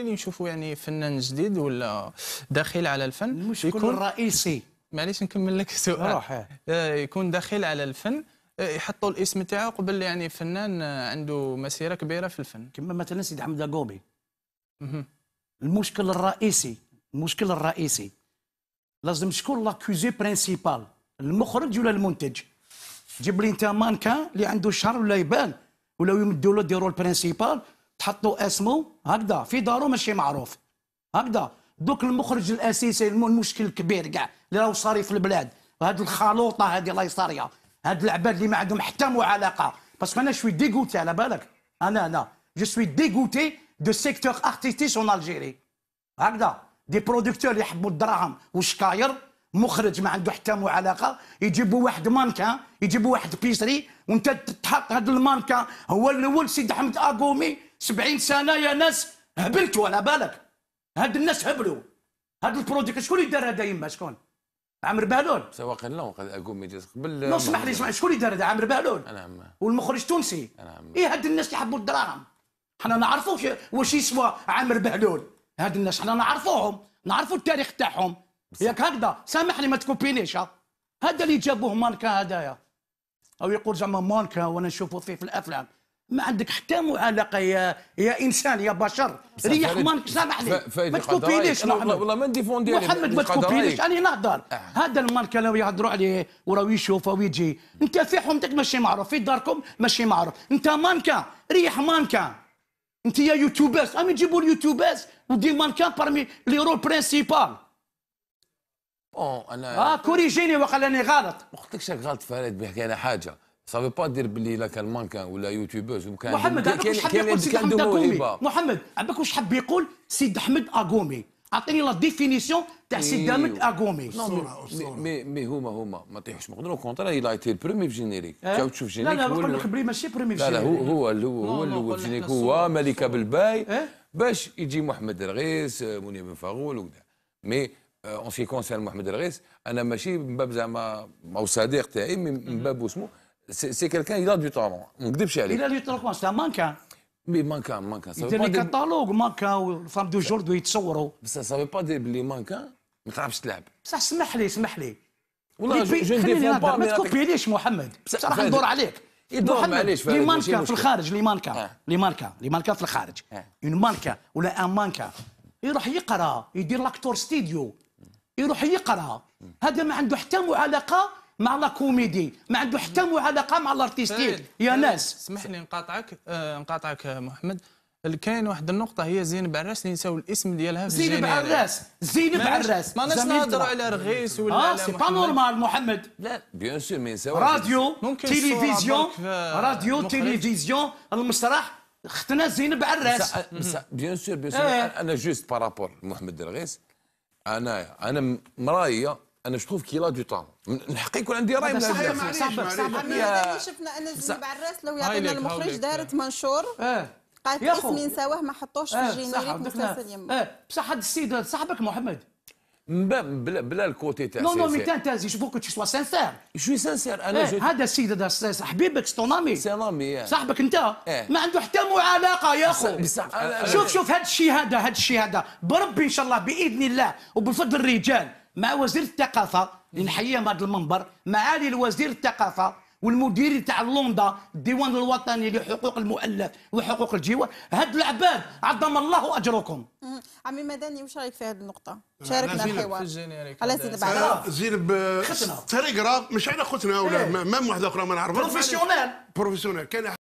اللي نشوفوا يعني فنان جديد ولا داخل على الفن المشكل يكون الرئيسي معليش نكمل لك السؤال آه يكون داخل على الفن آه، يحطوا الاسم تاعو قبل يعني فنان آه، عنده مسيره كبيره في الفن كما مثلا سيدي حمد قوبي المشكل الرئيسي المشكل الرئيسي لازم شكون لاكوزي برينسيبال المخرج ولا المنتج جيب لي انت مانكان اللي عنده شهر ولا يبان ولا يمدوا له ديرو البرينسيبال تحطوا اسمه هكذا في دارو ماشي معروف هكذا دوك المخرج الاساسي المشكل الكبير كاع اللي راهو صاري في البلاد وهاد الخلوطه هذه الله يصاريا هاد العباد اللي ما عندهم حتى علاقه باسكو انا شوي ديغوتي على بالك انا انا جو سوي ديغوتي دو سيكتور ارتيستيش اون الجيري هكذا دي برودكتور اللي يحبوا الدراهم والشكاير مخرج ما عنده حتى علاقه يجيبوا واحد مانكا يجيبوا واحد بيسري وانت تحط هذا المانكا هو الاول سيد احمد اقومي 70 سنه يا ناس هبلتوا على بالك هاد الناس هبلوا هاد البرودكت شكون اللي دار هذا يما شكون عمرو بهلول سواقا لا قد اقوم قبل نو اسمح لي شكون اللي دار هذا عمرو بهلول نعم والمخرج تونسي نعم اي هاد الناس اللي حبوا الدراهم حنا نعرفوا واش يسوى عمرو بهلول هاد الناس حنا نعرفوهم نعرفوا التاريخ تاعهم ياك هكذا سامحني ما تكوبينيش هذا اللي جابوه مانكا هدايا او يقول زعما مانكا وانا نشوفه فيه في الافلام ما عندك حتى معلقه يا يا انسان يا بشر ريح مانك سامح لي ما تكوبيليش محمد والله ما نديفوندي محمد ما تكوبيليش انا نهضر آه. هذا المانك لو يهضروا عليه وراه يشوف ويجي انت في حومتك ماشي معروف في داركم ماشي معروف انت مانكا ريح مانكا انت يا يوتيوبرز امي جيبوا اليوتيوبرز ودي مانكا بارمي لي رول برينسيبال انا اه كوريجيني وقال اني غلط ما قلتلكش غلط فريد بحكي انا حاجه سافي با دير باللي لا كان مانكان ولا يوتيوبوز وكان محمد عباك واش حب يقول سيد احمد اقومي محمد عباك واش حب يقول سيد احمد اقومي اعطيني لا ديفينيسيون تاع سيد احمد اقومي مي مي هما هما ما طيحوش من كونطرا كونترا الا ايتي البرومي في جينيريك تاو تشوف جينيريك لا لا قلنا خبري ماشي برومي في جينيريك لا لا هو هو هو الاول في جينيريك هو ملكه بالباي باش يجي محمد الغيس منير بن فاغول وكذا مي اون سي كونسيرن محمد الغيس انا ماشي من باب زعما او صديق تاعي من باب اسمه سي quelqu'un, il دو du talent. On Il a du talent, c'est un mannequin. Mais mannequin, mannequin. Ça il veut pas des catalogues, mannequin, femme d'aujourd'hui, ils تصوروا. Ça ça veut ما تعرفش تلعب. بصح اسمح لي اسمح لي. والله جو نديفون با ما تكوبيليش محمد. راح ندور عليك. يدور معليش لي مانكا في الخارج لي مانكا ah. لي مانكا لي مانكا في الخارج. اون مانكا ولا ان مانكا يروح يقرا يدير لاكتور ستيديو يروح يقرا هذا ما عنده حتى علاقة مع لا كوميدي ما عنده حتى علاقه مع الارتيستيك طيب، يا طيب، ناس اسمح لي نقاطعك آه، نقاطعك آه، محمد كاين واحد النقطة هي زينب عراس اللي نساو الاسم ديالها في زينب عراس زينب عراس ما نهضروا على رغيس ولا آه سي با نورمال محمد لا بيان سور مي نساو راديو تلفزيون آه، راديو تلفزيون المسرح اختنا زينب عراس بيان سور بيان سور انا جوست بارابور محمد الرغيس انا انا مرايه انا بشوف كي لا دو طون من حقي يكون عندي راي من هذا معليش معليش شفنا انا زينب عراس لو يعطينا المخرج دارت منشور قالت اسمي نساوه ما حطوش في الجينيريك إيه، مسلسل يما إيه، بصح هذا السيد صاحبك محمد بلا بلا الكوتي تاع نو نو مي انت شوفو كو سوا سانسير جو سانسير انا إيه، هذا السيد هذا حبيبك سي امي سي صاحبك انت ما عنده حتى علاقه يا اخو شوف شوف هذا الشيء هذا هذا الشيء هذا بربي ان شاء الله باذن الله وبفضل الرجال مع وزير الثقافه لنحييه من هذا المنبر معالي الوزير الثقافه والمدير تاع لوندا الديوان الوطني لحقوق المؤلف وحقوق الجوار هاد العباد عظم الله اجركم عمي مدني واش رايك في هذه النقطه شاركنا الحوار على زينب زينب تريقرا مش على خوتنا ولا إيه. مام واحده اخرى ما نعرفهاش بروفيسيونيل بروفيسيونيل كان